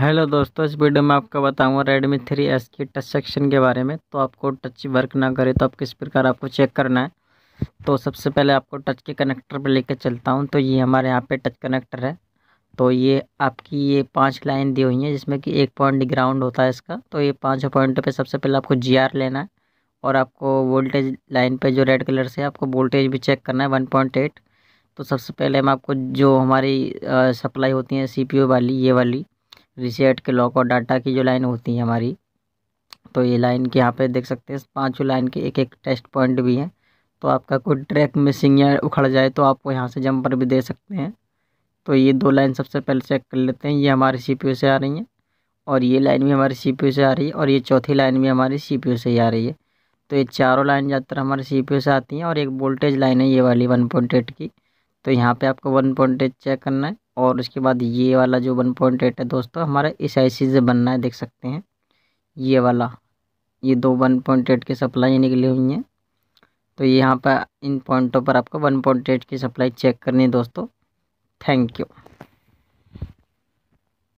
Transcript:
hello दोस्तों इस video में आपका बताऊंगा रेडमी थ्री एस की टच सेक्शन के बारे में तो आपको टच वर्क ना करे तो आप किस प्रकार आपको चेक करना है तो सबसे पहले आपको टच के कनेक्टर पर लेकर चलता हूं तो ये हमारे यहाँ पे टच कनेक्टर है तो ये आपकी ये पांच लाइन दी हुई हैं जिसमें कि एक पॉइंट ग्राउंड होता है इसका तो ये पाँच पॉइंट पर सबसे पहले आपको जी लेना है और आपको वोल्टेज लाइन पर जो रेड कलर से आपको वोल्टेज भी चेक करना है वन तो सबसे पहले हम आपको जो हमारी सप्लाई होती है सी वाली ये वाली रिसेट के लॉक और डाटा की जो लाइन होती है हमारी तो ये लाइन के यहाँ पे देख सकते हैं पाँचों लाइन के एक एक टेस्ट पॉइंट भी हैं तो आपका कोई ट्रैक मिसिंग या उखड़ जाए तो आपको यहाँ से जंपर भी दे सकते हैं तो ये दो लाइन सबसे पहले चेक कर लेते हैं ये हमारे सी से आ रही हैं और ये लाइन भी हमारे सी से आ रही है और ये चौथी लाइन भी हमारी सी से ही आ रही है तो ये चारों लाइन ज़्यादातर हमारे सी से आती हैं और एक वोल्टेज लाइन है ये वाली वन पॉइंट एट की तो यहाँ पर आपको वन पॉइंट एट चेक करना है और उसके बाद ये वाला जो वन पॉइंट एट है दोस्तों हमारा इस आईसी से बनना है देख सकते हैं ये वाला ये दो वन पॉइंट एट की सप्लाई निकली हुई हैं तो यहाँ पर इन पॉइंटों पर आपको वन पॉइंट एट की सप्लाई चेक करनी है दोस्तों थैंक यू